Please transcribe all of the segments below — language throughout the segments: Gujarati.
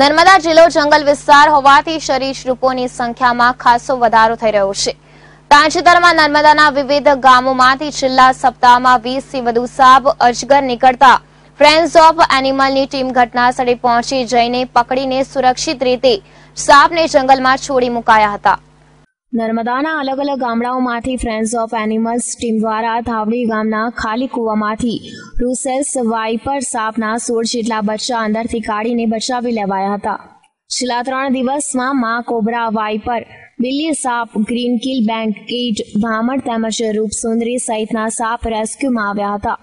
નર્મદા જિલ્લો જંગલ વિસ્તાર હોવાથી સરીસૃપોની સંખ્યામાં ખાસો વધારો થઈ રહ્યો છે તાજેતરમાં નર્મદાના વિવિધ ગામોમાંથી છેલ્લા સપ્તાહમાં વીસથી વધુ સાપ અજગર નીકળતા ફ્રેન્ડ્સ ઓફ એનિમલની ટીમ ઘટના સ્થળે પહોંચી જઈને પકડીને સુરક્ષિત રીતે સાપને જંગલમાં છોડી મુકાયા હતા નર્મદાના અલગ અલગ ગામડાઓમાંથી ફ્રેન્ડ્સ ઓફ એનિમલ્સ ટીમ દ્વારા ધાવડી ગામના ખાલી કૂવામાંથી રૂસેસ વાઇપર સાપના સોળ જેટલા બચ્ચા અંદરથી કાઢીને બચાવી લેવાયા હતા છેલ્લા ત્રણ દિવસમાં માં કોબરા વાઇપર બિલ્લી સાપ ગ્રીન કિલ બેંક કીટ ભામર તેમજ રૂપસુંદરી સહિતના સાપ રેસ્ક્યુમાં આવ્યા હતા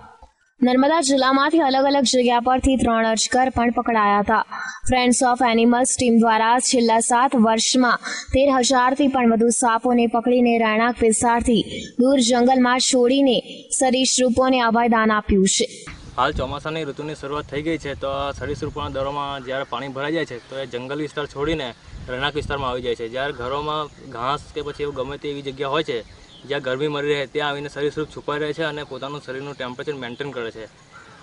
નર્મદા જિલ્લામાંથી અલગ અલગ જગ્યા પરથી ત્રણ અજગર પણ પકડાયા હતા ફ્રેન્ડ્સ ઓફ એનિમલ્સ ટીમ દ્વારા છેલ્લા સાત વર્ષમાં તેર હજારથી પણ વધુ સાપોને પકડીને રહેણાંક વિસ્તારથી દૂર જંગલમાં છોડીને સરીસૃપોને અભયદાન આપ્યું છે હાલ ચોમાસાની ઋતુની શરૂઆત થઈ ગઈ છે તો સરીસૃપોના દરોમાં જ્યારે પાણી ભરાઈ જાય છે તો એ જંગલ વિસ્તાર છોડીને રહેણાંક વિસ્તારમાં આવી જાય છે જ્યારે ઘરોમાં ઘાસ કે પછી એવું ગમે તેવી જગ્યા હોય છે જ્યાં ગરમી મળી રહે ત્યાં આવીને શરીર સ્વરૂપ છુપાઈ રહે છે અને પોતાનું શરીરનું ટેમ્પરેચર મેન્ટેન કરે છે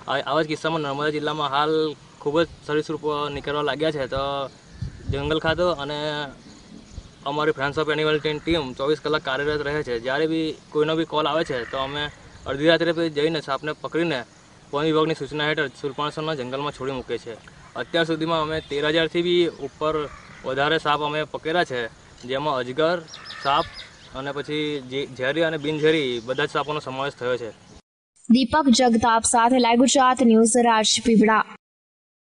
આવા જ કિસ્સામાં નર્મદા જિલ્લામાં હાલ ખૂબ જ સરીસૃપ નીકળવા લાગ્યા છે તો જંગલ ખાતો અને અમારી ફ્રેન્ડ્સ ઓફ એનિમલ ટીમ ચોવીસ કલાક કાર્યરત રહે છે જ્યારે બી કોઈનો બી કોલ આવે છે તો અમે અડધી રાત્રે જઈને સાપને પકડીને વન વિભાગની સૂચના હેઠળ સુરપાણસરના જંગલમાં છોડી મૂકે છે અત્યાર સુધીમાં અમે તેર હજારથી બી ઉપર વધારે સાપ અમે પકડ્યા છે જેમાં અજગર સાપ અને પછી ઝેરી અને બિનઝેરી બધા જ સાપોનો સમાવેશ થયો છે દીપક જગતાપ સાથે લાઈવ ગુજરાત ન્યૂઝ રાજપીપળા